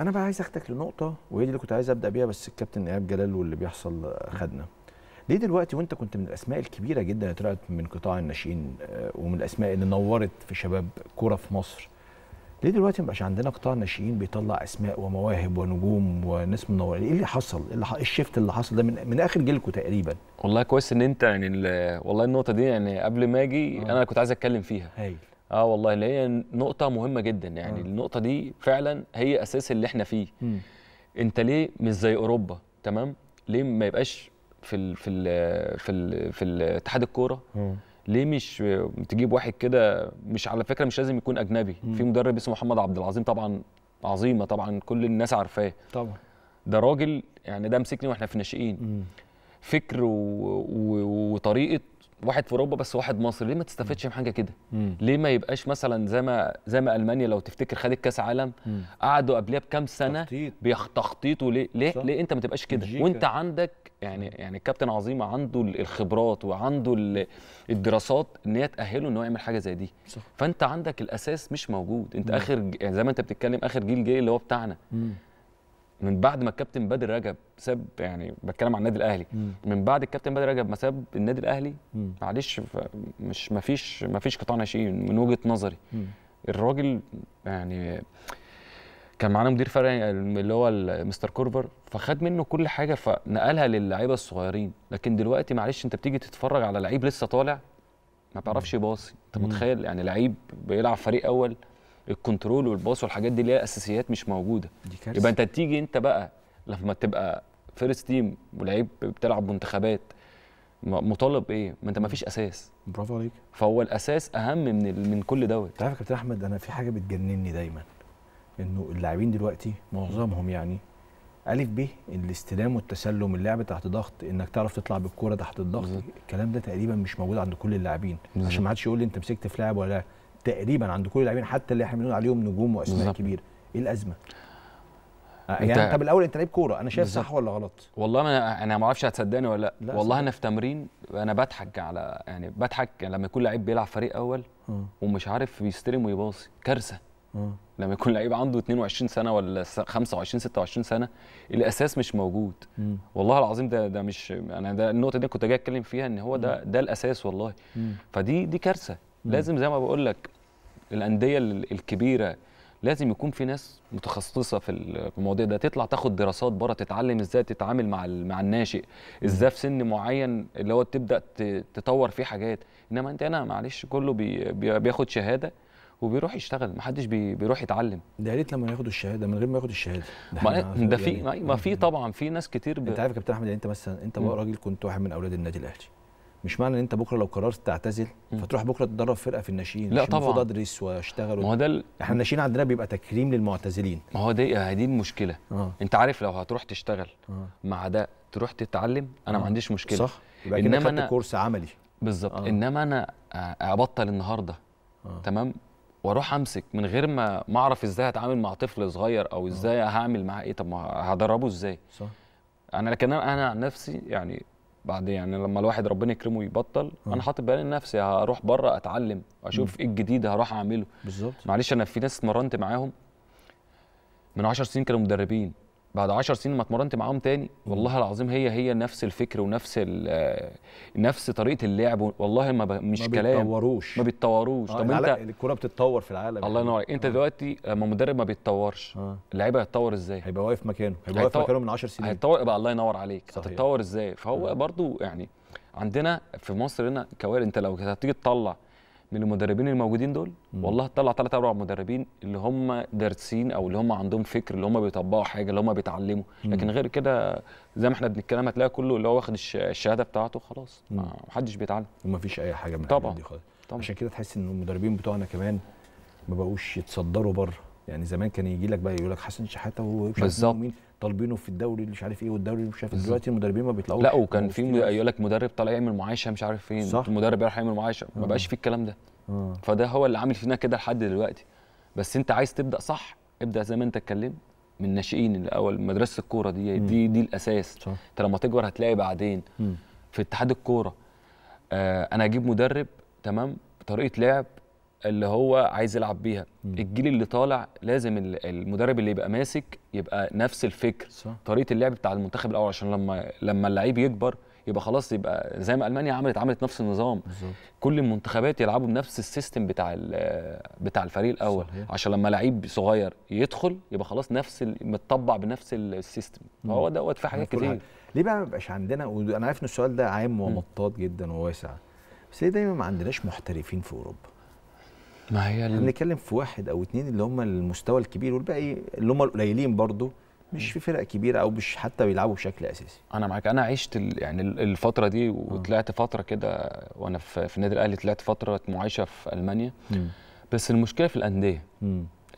انا بقى عايز اخدك لنقطه وهي دي اللي كنت عايز ابدا بيها بس الكابتن ايهاب جلال واللي بيحصل خدنا ليه دلوقتي وانت كنت من الاسماء الكبيره جدا اللي طلعت من قطاع الناشئين آه، ومن الاسماء اللي نورت في شباب كوره في مصر ليه دلوقتي مبقاش عندنا قطاع ناشئين بيطلع اسماء ومواهب ونجوم وناس منورين ايه اللي حصل ايه, إيه الشيفت اللي حصل ده من, من اخر جيلكم تقريبا والله كويس ان انت يعني والله النقطه دي يعني قبل ما اجي آه. انا كنت عايز اتكلم فيها هايل اه والله اللي هي نقطه مهمه جدا يعني آه. النقطه دي فعلا هي اساس اللي احنا فيه م. انت ليه مش زي اوروبا تمام ليه ما يبقاش في الـ في الـ في الـ في اتحاد الكوره ليه مش تجيب واحد كده مش على فكره مش لازم يكون اجنبي م. في مدرب اسمه محمد عبد العظيم طبعا عظيمه طبعا كل الناس عارفاه طبعا ده راجل يعني ده مسكني واحنا في ناشئين فكر و... و... وطريقه واحد في اوروبا بس واحد مصري ليه ما تستفدش من حاجه كده ليه ما يبقاش مثلا زي ما زي ما المانيا لو تفتكر خدت كاس عالم قعدوا قبلها بكام سنه بيخططوا ليه ليه ليه انت ما تبقاش كده وانت عندك يعني يعني الكابتن عظيمه عنده الخبرات وعنده الدراسات ان هي تاهله ان هو يعمل حاجه زي دي صح. فانت عندك الاساس مش موجود انت مم. اخر زي ما انت بتتكلم اخر جيل جاي اللي هو بتاعنا مم. من بعد ما الكابتن بدر رجب ساب يعني بتكلم عن النادي الاهلي مم. من بعد الكابتن بدر رجب ما ساب النادي الاهلي معلش مش ما فيش ما فيش قطاع ناشئين من وجهه نظري مم. الراجل يعني كان معانا مدير فرع اللي هو مستر كورفر فخد منه كل حاجه فنقلها للعيبه الصغيرين لكن دلوقتي معلش انت بتيجي تتفرج على لعيب لسه طالع ما بيعرفش يباصي انت متخيل يعني لعيب بيلعب فريق اول الكنترول والباص والحاجات دي اللي هي اساسيات مش موجوده دي يبقى انت تيجي انت بقى لما تبقى فيرست تيم ولعيب بتلعب منتخبات مطالب بايه؟ ما انت ما فيش اساس برافو عليك فهو الاساس اهم من من كل دوت تعرف يا كابتن احمد انا في حاجه بتجنني دايما انه اللاعبين دلوقتي معظمهم يعني الف ب الاستلام والتسلم اللعب تحت ضغط انك تعرف تطلع بالكوره تحت الضغط الكلام ده تقريبا مش موجود عند كل اللاعبين عشان ما حدش يقول لي انت مسكت في لاعب ولا تقريبا عند كل اللاعبين حتى اللي احنا بنقول عليهم نجوم واسماء بالزبط. كبيره ايه الازمه آه، يعني طب الاول انت لعيب كوره انا شايف بالزبط. صح ولا غلط والله انا انا ما اعرفش هتصدقني ولا لا, والله صح. انا في تمرين انا بضحك على يعني بضحك يعني لما يكون لعيب بيلعب فريق اول م. آه. ومش عارف بيستلم ويباصي كارثه آه. لما يكون لعيب عنده 22 سنه ولا 25 26 سنه الاساس مش موجود م. والله العظيم ده ده مش انا ده النقطه دي كنت جاي اتكلم فيها ان هو ده ده الاساس والله م. فدي دي كارثه لازم زي ما بقول لك الانديه الكبيره لازم يكون في ناس متخصصه في المواضيع ده تطلع تاخد دراسات بره تتعلم ازاي تتعامل مع مع الناشئ ازاي في سن معين اللي هو تبدا تطور فيه حاجات انما انت انا معلش كله بي بياخد شهاده وبيروح يشتغل محدش بي بيروح يتعلم ده يا ريت لما ياخدوا الشهاده من غير ما ياخدوا الشهاده ده, إيه؟ ده في يعني ما إيه؟ في طبعا في ناس كتير ب... انت عارف يا كابتن احمد يعني انت مثلا انت راجل كنت واحد من اولاد النادي الاهلي مش معنى ان انت بكره لو قررت تعتزل فتروح بكره تدرب فرقه في الناشئين لا طبعا المفروض ادرس واشتغل ما هو ده ال... احنا الناشئين عندنا بيبقى تكريم للمعتزلين ما هو دي دي المشكله آه. انت عارف لو هتروح تشتغل آه. مع ده تروح تتعلم انا آه. ما عنديش مشكله صح يبقى انما انا كورس عملي بالظبط آه. انما انا ابطل النهارده آه. تمام واروح امسك من غير ما ما اعرف ازاي هتعامل مع طفل صغير او ازاي آه. هعمل معاه ايه طب ما هدربه ازاي صح انا لكن انا عن نفسي يعني بعد يعني لما الواحد ربنا يكرمه يبطل م. آه. انا حاطط بالي لنفسي هروح بره اتعلم واشوف ايه الجديد هروح اعمله بالظبط معلش انا في ناس اتمرنت معاهم من 10 سنين كانوا مدربين بعد 10 سنين ما اتمرنت معاهم تاني والله العظيم هي هي نفس الفكر ونفس آه، نفس طريقه اللعب والله ما مش ما كلام بيتطوروش. ما بيتطوروش آه طب انت الكوره بتتطور في العالم الله يعني. ينور يعني. انت آه. دلوقتي لما مدرب ما بيتطورش آه. اللعيبه هيتطور ازاي هيبقى واقف مكانه هيبقى واقف مكانه من 10 سنين هيتطور بقى الله ينور عليك صحيح. هتتطور ازاي فهو آه. برضو يعني عندنا في مصر هنا كوارث انت لو هتيجي تطلع من المدربين الموجودين دول م. والله تطلع ثلاث اربع مدربين اللي هم دارسين او اللي هم عندهم فكر اللي هم بيطبقوا حاجه اللي هم بيتعلموا لكن غير كده زي ما احنا بنتكلم هتلاقي كله اللي هو واخد الشهاده بتاعته خلاص ما حدش بيتعلم وما فيش اي حاجه من طبعا دي خالص طبعا عشان كده تحس ان المدربين بتوعنا كمان ما بقوش يتصدروا بره يعني زمان كان يجي لك بقى يقول لك حسن شحاته وهو بالظبط طالبينه في الدوري اللي مش عارف ايه والدوري مش عارف إيه. دلوقتي المدربين ما بيطلعوش لا وكان في يقول لك مدرب طالع يعمل معايشه مش عارف فين صح. المدرب راح يعمل معايشه ما آه. بقاش في الكلام ده آه. فده هو اللي عامل فينا كده لحد دلوقتي بس انت عايز تبدا صح ابدا زي ما انت اتكلمت من الناشئين الاول مدرسه الكوره دي دي دي الاساس صح. انت لما تكبر هتلاقي بعدين في اتحاد الكوره آه انا اجيب مدرب تمام طريقه لعب اللي هو عايز يلعب بيها مم. الجيل اللي طالع لازم المدرب اللي يبقى ماسك يبقى نفس الفكر صح. طريقه اللعب بتاع المنتخب الاول عشان لما لما اللعيب يكبر يبقى خلاص يبقى زي ما المانيا عملت عملت نفس النظام بالزبط. كل المنتخبات يلعبوا بنفس السيستم بتاع بتاع الفريق الاول صحيح. عشان لما لعيب صغير يدخل يبقى خلاص نفس متطبع بنفس السيستم فهو دوت في حاجات كتير حاجة. ليه بقى ما بيبقاش عندنا انا عارف ان السؤال ده عام ومطاط جدا وواسع بس ليه دايما ما عندناش محترفين في اوروبا ما هي احنا بنتكلم في واحد او اثنين اللي هم المستوى الكبير والباقي اللي هم القليلين برضه مش في فرق كبيره او مش حتى بيلعبوا بشكل اساسي انا معاك انا عشت يعني الفتره دي آه. وطلعت فتره كده وانا في النادي الاهلي طلعت فتره معيشه في المانيا م. بس المشكله في الانديه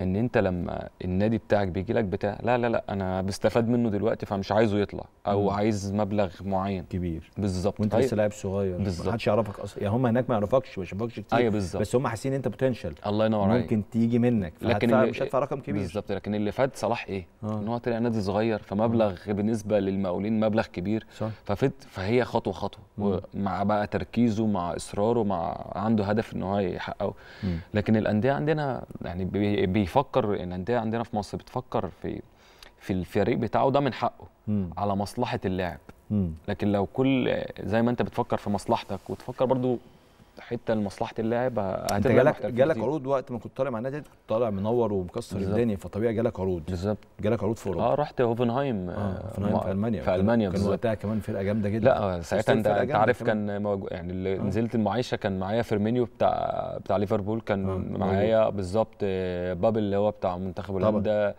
ان انت لما النادي بتاعك بيجي لك بتاع لا لا لا انا بستفاد منه دلوقتي فمش عايزه يطلع او مم. عايز مبلغ معين كبير بالظبط وانت لسه طيب. لاعب صغير بالظبط محدش يعرفك اصلا يعني هم هناك ما يعرفكش ما يشوفكش كتير ايوه بالظبط بس هم حاسين انت بوتنشال الله ينور عليك ممكن تيجي منك لكن اللي مش هدفع رقم كبير بالظبط لكن اللي فات صلاح ايه؟ آه. ان هو طلع نادي صغير فمبلغ آه. بالنسبه للمقاولين مبلغ كبير صح ففت فهي خطوه خطوه ومع بقى تركيزه مع اصراره مع عنده هدف ان هو يحققه لكن الانديه عندنا يعني بي بيفكر الانديه عندنا في مصر بتفكر في في الفريق بتاعه ده من حقه مم. على مصلحه اللاعب لكن لو كل زي ما انت بتفكر في مصلحتك وتفكر برضو حته لمصلحه اللاعب انت جالك جالك عروض وقت ما كنت طالع مع النادي كنت طالع منور ومكسر الدنيا فطبيعي جالك عروض بالظبط جالك عروض في اوروبا اه رحت هوفنهايم آه, آه، هوفنهايم في المانيا في المانيا كان وقتها كمان فرقه جامده جدا لا ساعتها انت عارف كان موجو... يعني اللي آه. نزلت المعايشه كان معايا فيرمينيو بتاع بتاع ليفربول كان آه. معايا بالظبط آه، بابل اللي هو بتاع منتخب هولندا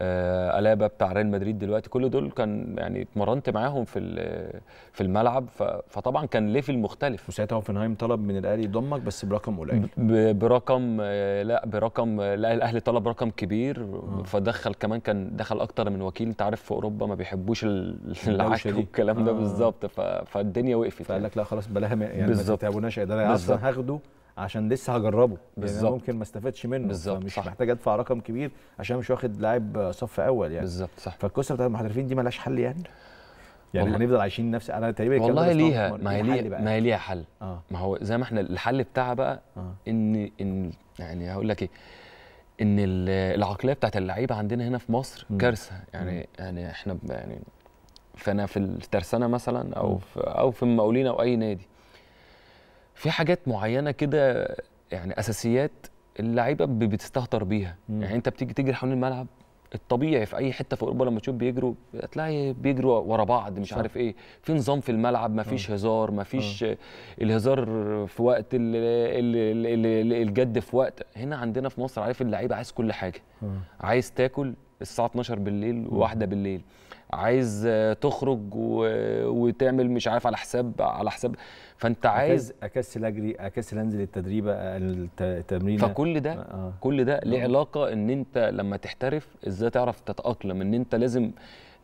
آه، الابا بتاع ريال مدريد دلوقتي كل دول كان يعني اتمرنت معاهم في في الملعب فطبعا كان ليفل مختلف وساعتها اوفنهايم طلب من الاهلي يضمك بس برقم قليل برقم آه، لا برقم لا الاهلي طلب رقم كبير آه. فدخل كمان كان دخل اكتر من وكيل انت عارف في اوروبا ما بيحبوش العك والكلام ده آه. بالظبط فالدنيا وقفت فقال يعني. لك لا خلاص بلاها يعني ما تتعبوناش اداره اصلا هاخده عشان لسه هجربه يعني بالظبط يعني ممكن ما استفادش منه بالظبط مش محتاج ادفع رقم كبير عشان مش واخد لاعب صف اول يعني بالظبط صح فالقصه بتاعت المحترفين دي مالهاش حل يعني يعني هنفضل عايشين نفس انا تقريبا والله ليها ما هي ليها ما هي ليها حل آه. ما هو زي ما احنا الحل بتاعها بقى آه. ان ان يعني هقول لك ايه ان العقليه بتاعت اللعيبه عندنا هنا في مصر م. كارثه يعني م. يعني احنا يعني فانا في الترسانه مثلا او في او في المقاولين او اي نادي في حاجات معينه كده يعني اساسيات اللعيبه بتستهتر بيها مم. يعني انت بتيجي تجري حوالين الملعب الطبيعي في اي حته في اوروبا لما تشوف بيجروا هتلاقي بيجروا ورا بعض مش صح. عارف ايه في نظام في الملعب ما فيش اه. هزار ما فيش اه. الهزار في وقت الـ الـ الـ الـ الجد في وقت هنا عندنا في مصر عارف اللعيبه عايز كل حاجه مم. اه. عايز تاكل الساعه 12 بالليل وواحده بالليل عايز تخرج و... وتعمل مش عارف على حساب على حساب فانت عايز اكسل اجري اكسل انزل التدريب التمرين فكل ده آه. آه. كل ده ليه آه. علاقه ان انت لما تحترف ازاي تعرف تتاقلم ان انت لازم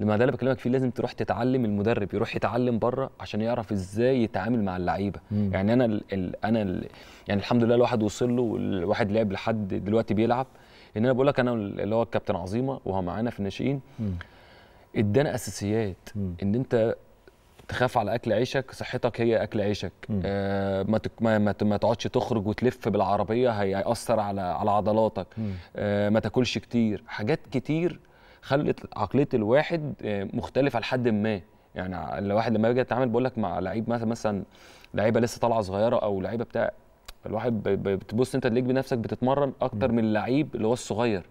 لما ده اللي بكلمك فيه لازم تروح تتعلم المدرب يروح يتعلم بره عشان يعرف ازاي يتعامل مع اللعيبه يعني انا ال... انا ال... يعني الحمد لله الواحد وصل له والواحد لعب لحد دلوقتي بيلعب ان انا بقول لك انا اللي هو الكابتن عظيمه وهو معانا في الناشئين ادانا اساسيات ان انت تخاف على اكل عيشك صحتك هي اكل عيشك آه ما تك ما ما, تقعدش تخرج وتلف بالعربيه هيأثر على على عضلاتك آه ما تاكلش كتير حاجات كتير خلت عقليه الواحد آه، مختلفه لحد ما يعني الواحد لما بيجي يتعامل بقول لك مع لعيب مثلا مثلا لعيبه لسه طالعه صغيره او لعيبه بتاع فالواحد بتبص انت تلاقيك بنفسك بتتمرن اكتر من اللعيب اللي هو الصغير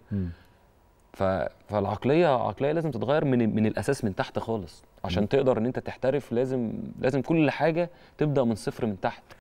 ف... فالعقليه عقليه لازم تتغير من من الاساس من تحت خالص عشان تقدر ان انت تحترف لازم لازم كل حاجه تبدا من صفر من تحت